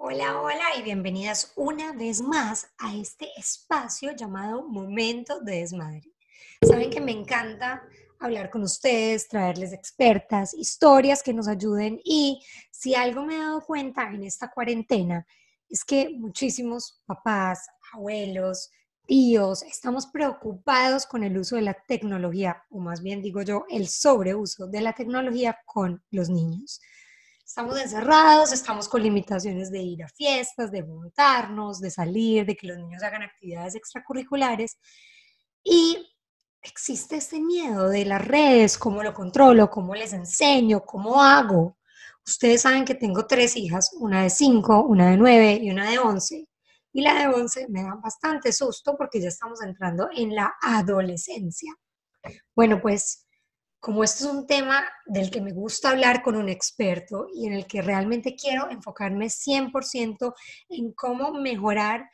Hola, hola y bienvenidas una vez más a este espacio llamado Momento de Desmadre. Saben que me encanta hablar con ustedes, traerles expertas, historias que nos ayuden y si algo me he dado cuenta en esta cuarentena es que muchísimos papás, abuelos, tíos, estamos preocupados con el uso de la tecnología, o más bien digo yo, el sobreuso de la tecnología con los niños. Estamos encerrados, estamos con limitaciones de ir a fiestas, de montarnos, de salir, de que los niños hagan actividades extracurriculares. Y existe este miedo de las redes, cómo lo controlo, cómo les enseño, cómo hago. Ustedes saben que tengo tres hijas, una de cinco, una de nueve y una de once. Y la de once me da bastante susto porque ya estamos entrando en la adolescencia. Bueno, pues como este es un tema del que me gusta hablar con un experto y en el que realmente quiero enfocarme 100% en cómo mejorar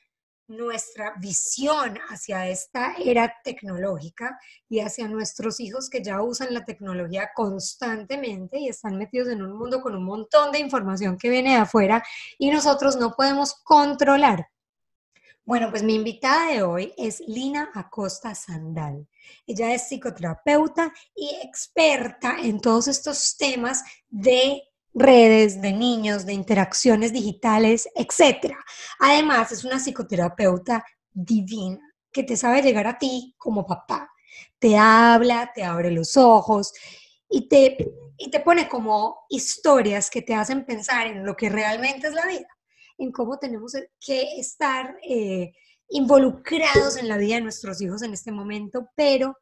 nuestra visión hacia esta era tecnológica y hacia nuestros hijos que ya usan la tecnología constantemente y están metidos en un mundo con un montón de información que viene de afuera y nosotros no podemos controlar bueno, pues mi invitada de hoy es Lina Acosta Sandal. Ella es psicoterapeuta y experta en todos estos temas de redes, de niños, de interacciones digitales, etc. Además, es una psicoterapeuta divina que te sabe llegar a ti como papá. Te habla, te abre los ojos y te, y te pone como historias que te hacen pensar en lo que realmente es la vida en cómo tenemos que estar eh, involucrados en la vida de nuestros hijos en este momento, pero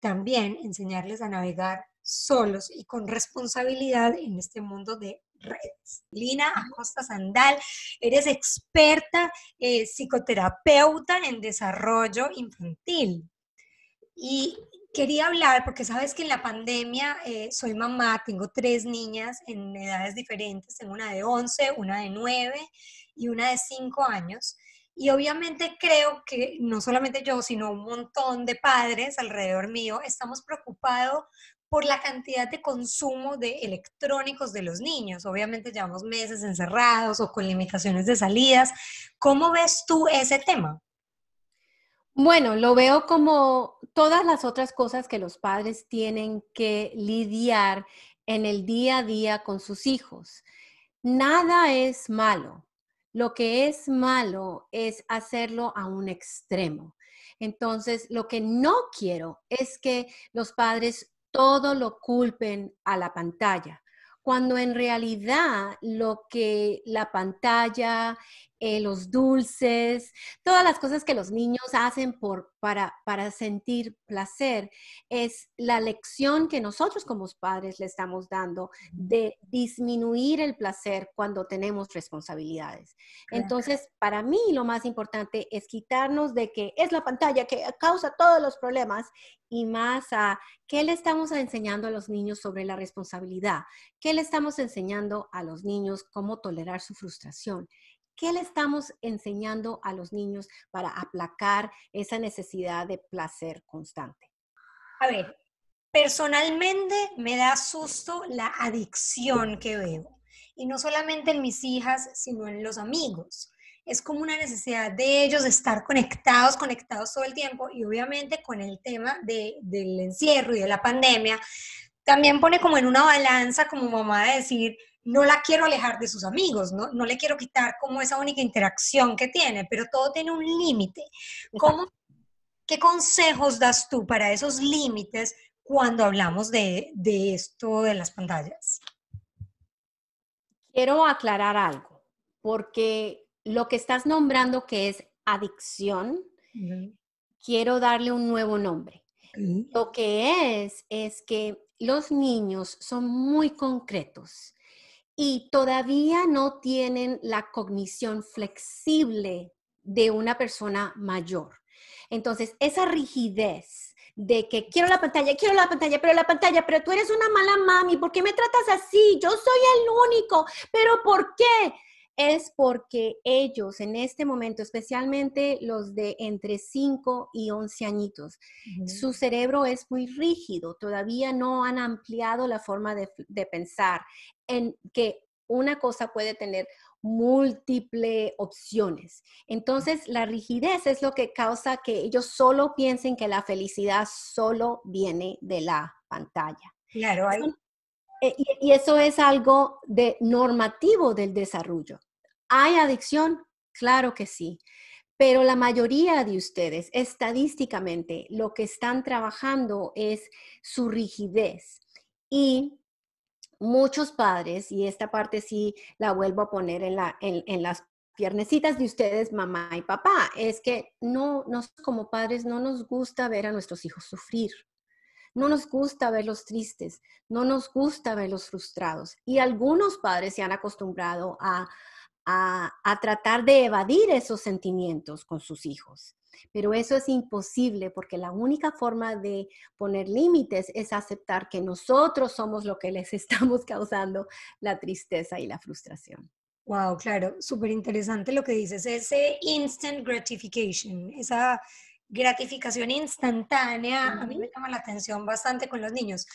también enseñarles a navegar solos y con responsabilidad en este mundo de redes. Lina Acosta Sandal, eres experta eh, psicoterapeuta en desarrollo infantil. Y quería hablar, porque sabes que en la pandemia eh, soy mamá, tengo tres niñas en edades diferentes, tengo una de 11, una de 9 y una de 5 años. Y obviamente creo que no solamente yo, sino un montón de padres alrededor mío estamos preocupados por la cantidad de consumo de electrónicos de los niños. Obviamente llevamos meses encerrados o con limitaciones de salidas. ¿Cómo ves tú ese tema? Bueno, lo veo como todas las otras cosas que los padres tienen que lidiar en el día a día con sus hijos. Nada es malo. Lo que es malo es hacerlo a un extremo. Entonces, lo que no quiero es que los padres todo lo culpen a la pantalla, cuando en realidad lo que la pantalla eh, los dulces, todas las cosas que los niños hacen para, sentir placer, es la lección que nosotros como padres le estamos dando de disminuir el placer cuando tenemos responsabilidades. Entonces, para mí lo más importante es quitarnos de que es la pantalla que causa todos los problemas y más a qué le estamos enseñando a los niños sobre la responsabilidad, qué le estamos enseñando a los niños cómo tolerar su frustración, ¿Qué le estamos enseñando a los niños para aplacar esa necesidad de placer constante? A ver, personalmente me da susto la adicción que veo. Y no solamente en mis hijas, sino en los amigos. Es como una necesidad de ellos de estar conectados, conectados todo el tiempo. Y obviamente con el tema del encierro y de la pandemia, también pone como en una balanza como mamá de decir, no la quiero alejar de sus amigos, ¿no? no le quiero quitar como esa única interacción que tiene, pero todo tiene un límite. ¿Qué consejos das tú para esos límites cuando hablamos de, esto de las pantallas? Quiero aclarar algo, porque lo que estás nombrando que es adicción, quiero darle un nuevo nombre. Lo que es es que los niños son muy concretos y todavía no tienen la cognición flexible de una persona mayor. Entonces, esa rigidez de que quiero la pantalla, quiero la pantalla, pero la pantalla, pero tú eres una mala mami, ¿por qué me tratas así? Yo soy el único, pero ¿por qué? es porque ellos en este momento, especialmente los de entre 5 y 11 añitos, su cerebro es muy rígido, todavía no han ampliado la forma de, pensar en que una cosa puede tener múltiples opciones. Entonces, la rigidez es lo que causa que ellos solo piensen que la felicidad solo viene de la pantalla. Claro, eh, y, y eso es algo de normativo del desarrollo. ¿Hay adicción? Claro que sí. Pero la mayoría de ustedes, estadísticamente, lo que están trabajando es su rigidez. Y muchos padres, y esta parte sí la vuelvo a poner en, la, en, las piernecitas de ustedes, mamá y papá, es que no nos como padres no nos gusta ver a nuestros hijos sufrir. No nos gusta verlos tristes, no nos gusta verlos frustrados. Y algunos padres se han acostumbrado a, a, tratar de evadir esos sentimientos con sus hijos. Pero eso es imposible porque la única forma de poner límites es aceptar que nosotros somos lo que les estamos causando la tristeza y la frustración. Wow, claro, súper interesante lo que dices, ese instant gratification, esa gratificación instantánea, a mí me llama la atención bastante con los niños.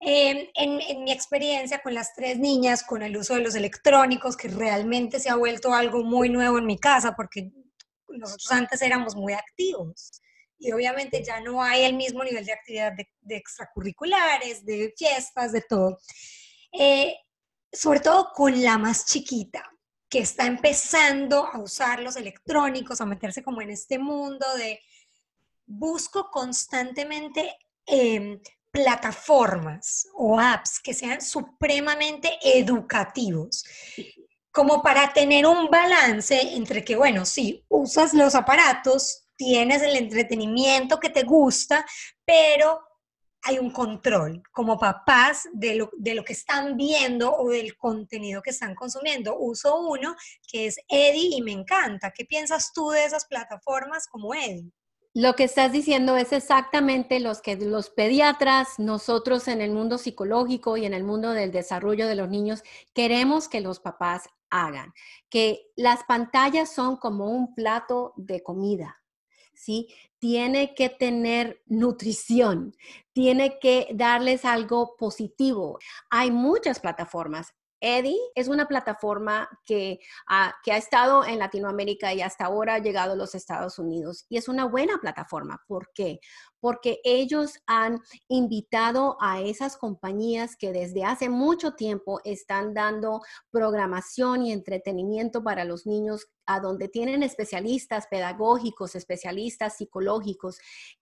Eh, en, mi experiencia con las tres niñas, con el uso de los electrónicos, que realmente se ha vuelto algo muy nuevo en mi casa, porque nosotros antes éramos muy activos y obviamente ya no hay el mismo nivel de actividad de, extracurriculares, de fiestas, de todo. Eh, sobre todo con la más chiquita, que está empezando a usar los electrónicos, a meterse como en este mundo de busco constantemente em, plataformas o apps que sean supremamente educativos, como para tener un balance entre que, bueno, sí, usas los aparatos, tienes el entretenimiento que te gusta, pero hay un control como papás de lo, que están viendo o del contenido que están consumiendo. Uso uno que es Eddie y me encanta. ¿Qué piensas tú de esas plataformas como Eddie? Lo que estás diciendo es exactamente los que los pediatras, nosotros en el mundo psicológico y en el mundo del desarrollo de los niños, queremos que los papás hagan, que las pantallas son como un plato de comida, ¿sí? Tiene que tener nutrición, tiene que darles algo positivo. Hay muchas plataformas, EDI es una plataforma que que ha estado en Latinoamérica y hasta ahora ha llegado a los Estados Unidos. Y es una buena plataforma. ¿Por qué? porque ellos han invitado a esas compañías que desde hace mucho tiempo están dando programación y entretenimiento para los niños a donde tienen especialistas pedagógicos, especialistas psicológicos,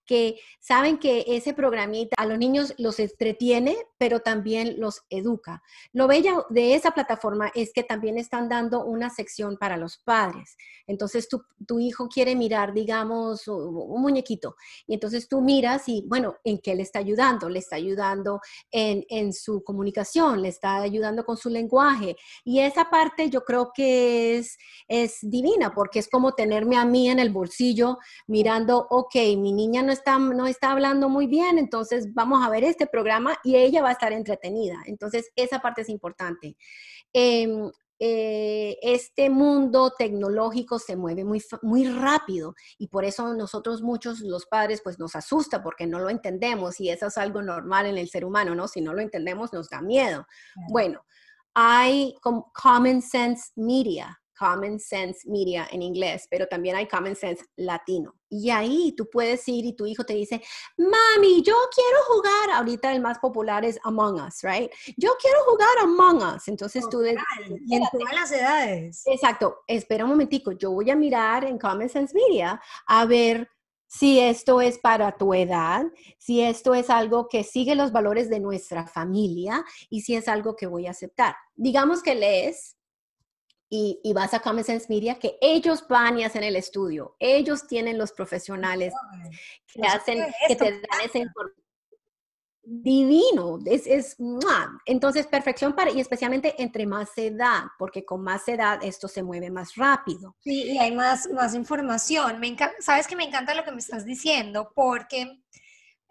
que saben que ese programita a los niños los entretiene, pero también los educa. Lo bello de esa plataforma es que también están dando una sección para los padres. Entonces, tu, tu hijo quiere mirar, digamos, un muñequito, y entonces tú miras Mira y, bueno, ¿en qué le está ayudando? Le está ayudando en, en su comunicación, le está ayudando con su lenguaje. Y esa parte yo creo que es, es divina, porque es como tenerme a mí en el bolsillo mirando, ok, mi niña no está, no está hablando muy bien, entonces vamos a ver este programa y ella va a estar entretenida. Entonces, esa parte es importante. Em, eh, este mundo tecnológico se mueve muy, muy rápido y por eso nosotros muchos, los padres, pues nos asusta porque no lo entendemos y eso es algo normal en el ser humano, ¿no? Si no lo entendemos nos da miedo. Bueno, hay Common Sense Media, Common Sense Media en inglés, pero también hay Common Sense Latino. Y ahí tú puedes ir y tu hijo te dice, mami, yo quiero jugar, ahorita el más popular es Among Us, ¿right? Yo quiero jugar Among Us. Entonces tú tú... En todas las edades. Exacto, espera un momentico, yo voy a mirar en Common Sense Media a ver si esto es para tu edad, si esto es algo que sigue los valores de nuestra familia y si es algo que voy a aceptar. Digamos que lees y, vas a Common Sense Media, que ellos van y hacen el estudio, ellos tienen los profesionales que, hacen, que te dan ese informe divino, es, es entonces perfección para, y especialmente entre más edad, porque con más edad esto se mueve más rápido. Sí, y hay más, más información. Me Sabes que me encanta lo que me estás diciendo, porque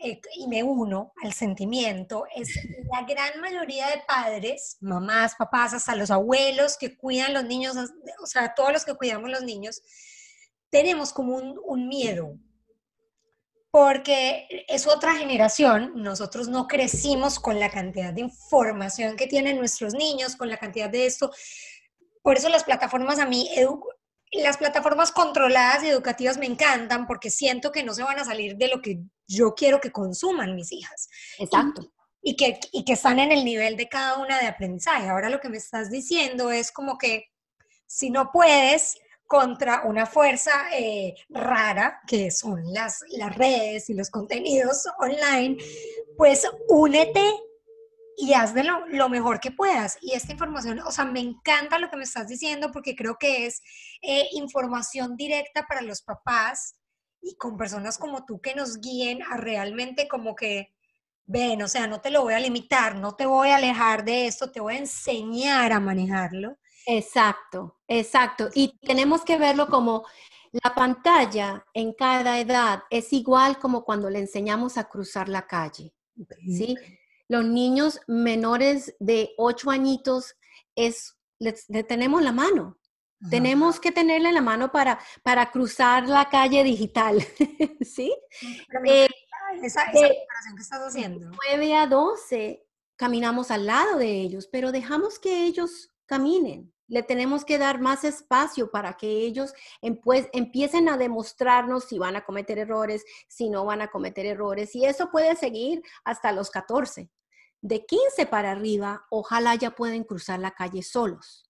eh, y me uno al sentimiento, es la gran mayoría de padres, mamás, papás, hasta los abuelos que cuidan los niños, o sea, todos los que cuidamos los niños, tenemos como un, un miedo, porque es otra generación, nosotros no crecimos con la cantidad de información que tienen nuestros niños, con la cantidad de esto. Por eso las plataformas a mí, las plataformas controladas y educativas me encantan porque siento que no se van a salir de lo que yo quiero que consuman mis hijas. Exacto. Y, que, que están en el nivel de cada una de aprendizaje. Ahora lo que me estás diciendo es como que si no puedes contra una fuerza eh, rara, que son las, las redes y los contenidos online, pues únete y haz de lo, mejor que puedas. Y esta información, o sea, me encanta lo que me estás diciendo porque creo que es eh, información directa para los papás y con personas como tú que nos guíen a realmente como que, ven, o sea, no te lo voy a limitar, no te voy a alejar de esto, te voy a enseñar a manejarlo. Exacto, exacto. Y tenemos que verlo como la pantalla en cada edad es igual como cuando le enseñamos a cruzar la calle, ¿sí? Los niños menores de 8 añitos es, les tenemos la mano, tenemos que tenerla en la mano para, cruzar la calle digital, ¿sí? Eh, esa, eh, que estás haciendo. 9 a 12 caminamos al lado de ellos, pero dejamos que ellos caminen. Le tenemos que dar más espacio para que ellos empiecen a demostrarnos si van a cometer errores, si no van a cometer errores. Y eso puede seguir hasta los 14. De 15 para arriba, ojalá ya pueden cruzar la calle solos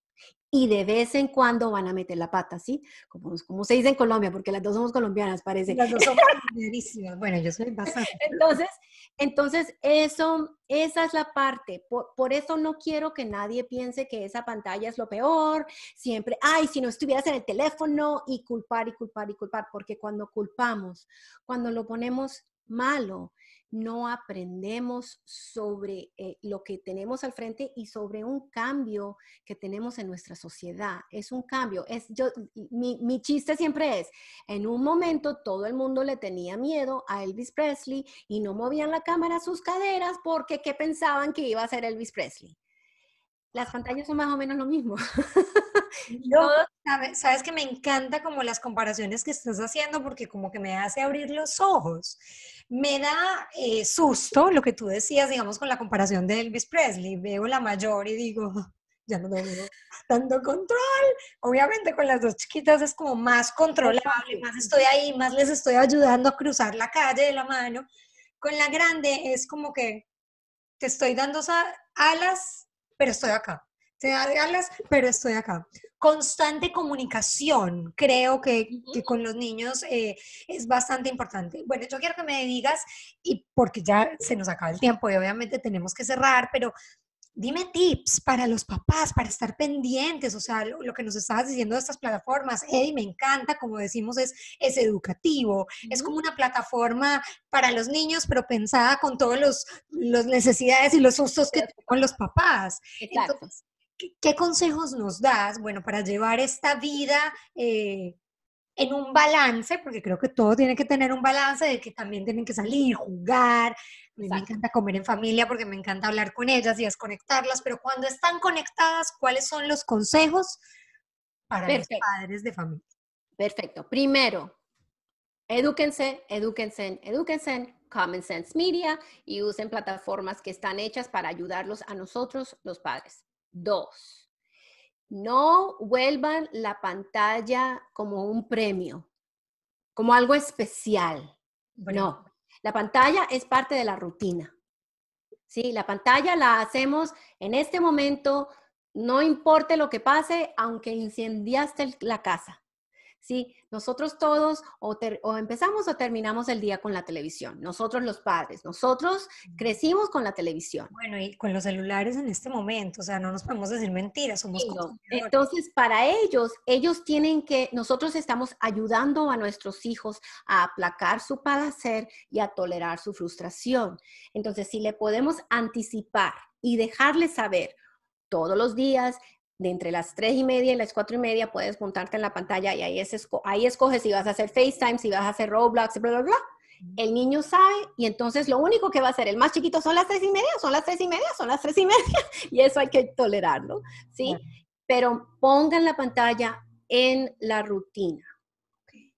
y de vez en cuando van a meter la pata, ¿sí? Como, pues, como se dice en Colombia, porque las dos somos colombianas, parece. Las dos somos Bueno, yo soy bastante. Entonces, entonces eso, esa es la parte. Por, por, eso no quiero que nadie piense que esa pantalla es lo peor. Siempre, ay, si no estuvieras en el teléfono y culpar y culpar y culpar, porque cuando culpamos, cuando lo ponemos malo, no aprendemos sobre eh, lo que tenemos al frente y sobre un cambio que tenemos en nuestra sociedad. Es un cambio. Es, yo, mi, chiste siempre es, en un momento todo el mundo le tenía miedo a Elvis Presley y no movían la cámara sus caderas porque ¿qué pensaban que iba a ser Elvis Presley? Las pantallas son más o menos lo mismo. no sabes, que me encanta como las comparaciones que estás haciendo porque como que me hace abrir los ojos. Me da eh, susto lo que tú decías, digamos, con la comparación de Elvis Presley. Veo la mayor y digo, ya no tengo tanto control. Obviamente con las dos chiquitas es como más controlable, más estoy ahí, más les estoy ayudando a cruzar la calle de la mano. Con la grande es como que te estoy dando alas, pero estoy acá da de pero estoy acá. Constante comunicación, creo que, con los niños eh, es bastante importante. Bueno, yo quiero que me digas, y porque ya se nos acaba el tiempo y obviamente tenemos que cerrar, pero dime tips para los papás, para estar pendientes, o sea, lo, que nos estabas diciendo de estas plataformas, Eddie, me encanta, como decimos, es, es educativo, es como una plataforma para los niños, pero pensada con todas las necesidades y los sustos que tienen los papás. ¿Qué consejos nos das, bueno, para llevar esta vida eh, en un balance? Porque creo que todo tiene que tener un balance de que también tienen que salir, jugar. A mí me encanta comer en familia porque me encanta hablar con ellas y desconectarlas, pero cuando están conectadas, ¿cuáles son los consejos para los padres de familia? Perfecto. Primero, edúquense, edúquense, edúquense Common Sense Media y usen plataformas que están hechas para ayudarlos a nosotros, los padres. Dos, no vuelvan la pantalla como un premio, como algo especial. No, la pantalla es parte de la rutina. Sí, la pantalla la hacemos en este momento, no importe lo que pase, aunque incendiaste la casa. ¿sí? Nosotros todos o, empezamos o terminamos el día con la televisión, nosotros los padres, nosotros crecimos con la televisión. Bueno, y con los celulares en este momento, o sea, no nos podemos decir mentiras, somos Entonces, para ellos, ellos tienen que, nosotros estamos ayudando a nuestros hijos a aplacar su palacer y a tolerar su frustración. Entonces, si le podemos anticipar y dejarle saber todos los días, de entre las 3 y media y las 4 y media puedes montarte en la pantalla y ahí, es, ahí escoges si vas a hacer FaceTime, si vas a hacer Roblox, bla, bla, bla. El niño sabe y entonces lo único que va a hacer el más chiquito son las tres y media, son las tres y media, son las tres y media y eso hay que tolerarlo, ¿sí? Pero pongan la pantalla en la rutina.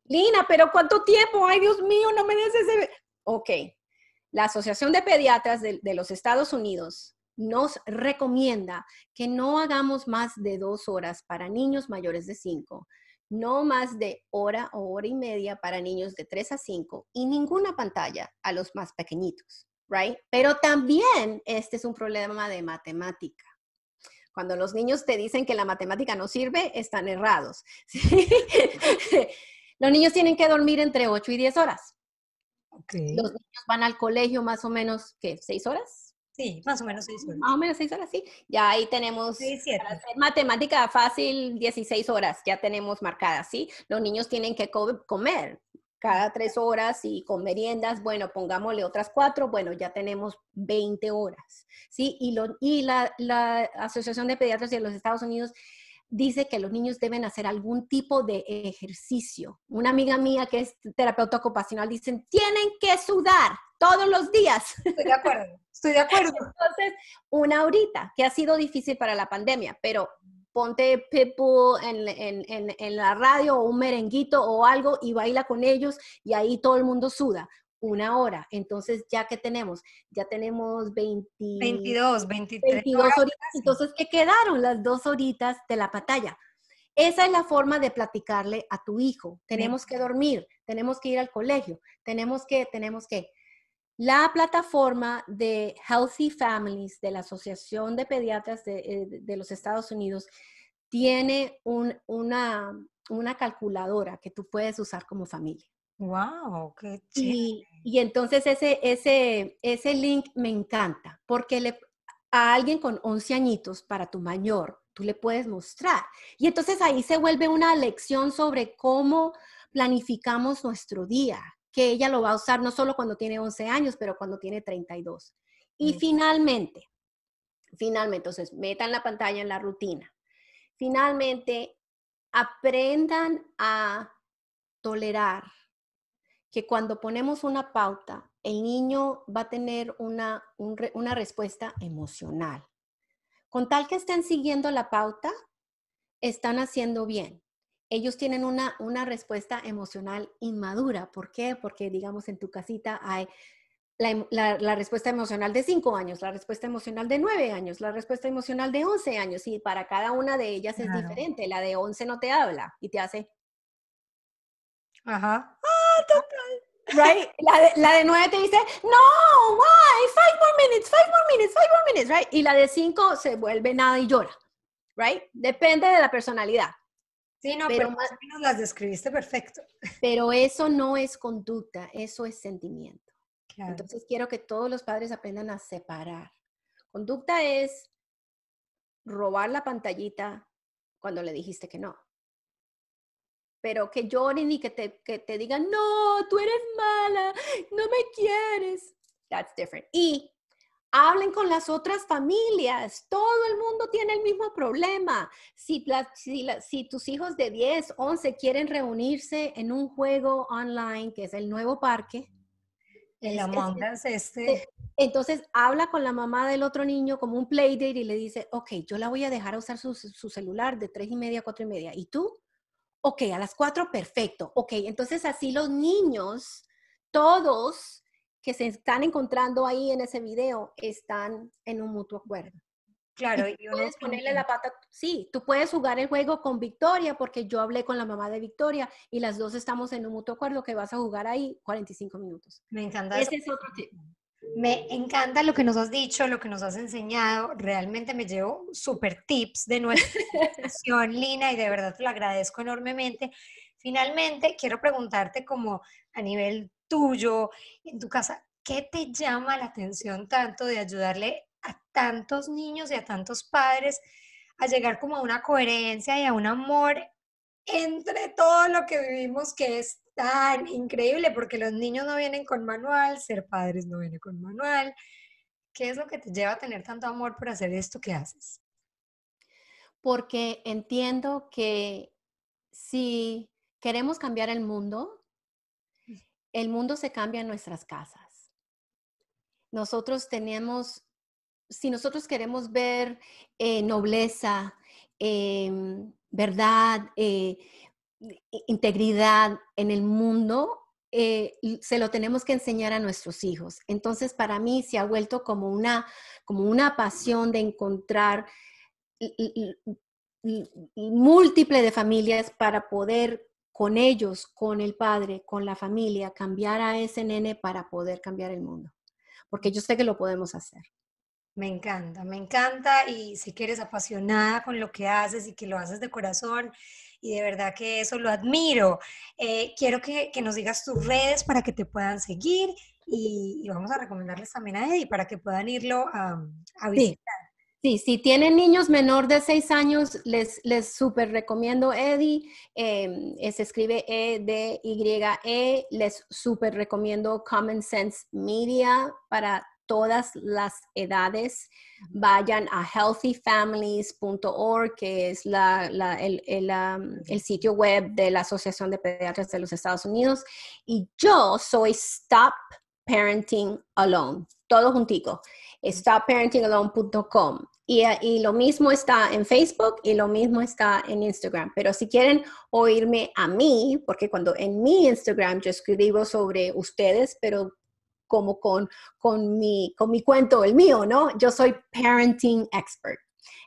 Lina, pero ¿cuánto tiempo? Ay, Dios mío, no me des ese... Ok, la Asociación de Pediatras de los Estados Unidos nos recomienda que no hagamos más de dos horas para niños mayores de cinco, no más de hora o hora y media para niños de tres a cinco y ninguna pantalla a los más pequeñitos, ¿right? Pero también este es un problema de matemática. Cuando los niños te dicen que la matemática no sirve, están errados. los niños tienen que dormir entre ocho y diez horas. Los niños van al colegio más o menos, ¿qué? ¿Seis horas? Sí, más o menos seis horas. Más o menos seis horas, sí. Ya ahí tenemos, para matemática fácil, 16 horas, ya tenemos marcadas, ¿sí? Los niños tienen que comer cada tres horas y con meriendas, bueno, pongámosle otras cuatro. bueno, ya tenemos 20 horas, ¿sí? Y, la, la Asociación de Pediatras de los Estados Unidos dice que los niños deben hacer algún tipo de ejercicio. Una amiga mía que es terapeuta ocupacional dice, tienen que sudar todos los días. Estoy de acuerdo, estoy de acuerdo. Entonces, una horita, que ha sido difícil para la pandemia, pero ponte Pitbull en, la radio o un merenguito o algo y baila con ellos y ahí todo el mundo suda una hora. Entonces, ya que tenemos, ya tenemos 22, 23 Entonces, ¿qué quedaron las dos horitas de la pantalla? Esa es la forma de platicarle a tu hijo. Tenemos que dormir, tenemos que ir al colegio, tenemos que, tenemos que. La plataforma de Healthy Families de la Asociación de Pediatras de, eh, los Estados Unidos tiene una, una calculadora que tú puedes usar como familia. Wow, qué chido! Y, entonces ese, ese, ese link me encanta, porque le, a alguien con 11 añitos, para tu mayor, tú le puedes mostrar. Y entonces ahí se vuelve una lección sobre cómo planificamos nuestro día, que ella lo va a usar no solo cuando tiene 11 años, pero cuando tiene 32. Y finalmente, finalmente, entonces metan la pantalla en la rutina. Finalmente, aprendan a tolerar que cuando ponemos una pauta, el niño va a tener una, una respuesta emocional. Con tal que estén siguiendo la pauta, están haciendo bien. Ellos tienen una, una respuesta emocional inmadura. ¿Por qué? Porque, digamos, en tu casita hay la, em, respuesta emocional de 5 años, la respuesta emocional de 9 años, la respuesta emocional de 11 años, y para cada una de ellas es diferente. La de 11 no te habla y te hace. Ajá. Right? La de, nueve te dice, no, why? Five more minutes, five more minutes, five more minutes, right? Y la de cinco se vuelve nada y llora, right? Depende de la personalidad. Sí, no, pero, más o menos las describiste perfecto. Pero eso no es conducta, eso es sentimiento. Entonces quiero que todos los padres aprendan a separar. Conducta es robar la pantallita cuando le dijiste que no pero que lloren y que te, que te digan, no, tú eres mala, no me quieres. That's different. Y hablen con las otras familias. Todo el mundo tiene el mismo problema. Si, si, si, tus hijos de 10, 11 quieren reunirse en un juego online, que es el nuevo parque. El Among este. Entonces habla con la mamá del otro niño como un playdate y le dice, ok, yo la voy a dejar usar su, su celular de tres y media a cuatro y media. ¿Y tú? ok, a las cuatro, perfecto, ok, entonces así los niños, todos que se están encontrando ahí en ese video, están en un mutuo acuerdo. Claro, y puedes ponerle la pata. Sí, tú puedes jugar el juego con Victoria, porque yo hablé con la mamá de Victoria y las dos estamos en un mutuo acuerdo que vas a jugar ahí 45 minutos. Me encanta. Ese es otro me encanta lo que nos has dicho, lo que nos has enseñado. Realmente me llevo super tips de nuestra sesión, Lina, y de verdad te lo agradezco enormemente. Finalmente, quiero preguntarte como a nivel tuyo, en tu casa, ¿qué te llama la atención tanto de ayudarle a tantos niños y a tantos padres a llegar como a una coherencia y a un amor entre todo lo que vivimos que es tan increíble porque los niños no vienen con manual, ser padres no viene con manual. ¿Qué es lo que te lleva a tener tanto amor por hacer esto que haces? Porque entiendo que si queremos cambiar el mundo, el mundo se cambia en nuestras casas. Nosotros tenemos, si nosotros queremos ver eh, nobleza, em, verdad, eh, integridad en el mundo, eh, se lo tenemos que enseñar a nuestros hijos. Entonces, para mí se ha vuelto como una, como una pasión de encontrar múltiples de familias para poder con ellos, con el padre, con la familia, cambiar a ese nene para poder cambiar el mundo. Porque yo sé que lo podemos hacer. Me encanta, me encanta y si quieres apasionada con lo que haces y que lo haces de corazón y de verdad que eso lo admiro. Eh, quiero que, nos digas tus redes para que te puedan seguir y, vamos a recomendarles también a Eddie para que puedan irlo a, visitar. Sí. si tienen niños menor de 6 años, les, les súper recomiendo Eddie. Em, eh, se escribe E-D-Y-E. -E. Les súper recomiendo Common Sense Media para todas las edades. Vayan a healthyfamilies.org, que es la, um, el, sitio web de la Asociación de Pediatras de los Estados Unidos. Y yo soy Stop Parenting Alone, todo juntico, stopparentingalone.com. Y, y, lo mismo está en Facebook y lo mismo está en Instagram. Pero si quieren oírme a mí, porque cuando en mi Instagram yo escribo sobre ustedes, pero como con, con, mi, con mi cuento, el mío, ¿no? Yo soy parenting expert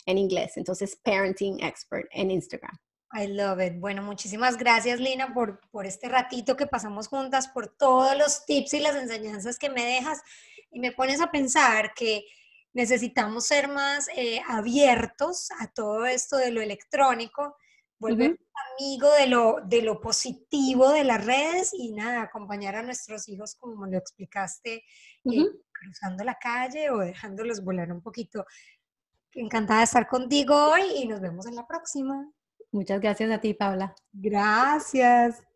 en inglés, entonces parenting expert en Instagram. I love it. Bueno, muchísimas gracias Lina por, por este ratito que pasamos juntas, por todos los tips y las enseñanzas que me dejas y me pones a pensar que necesitamos ser más eh, abiertos a todo esto de lo electrónico volver amigo de lo, de lo positivo de las redes y nada, acompañar a nuestros hijos como lo explicaste, eh, cruzando la calle o dejándolos volar un poquito. Encantada de estar contigo hoy y nos vemos en la próxima. Muchas gracias a ti, Paula. Gracias.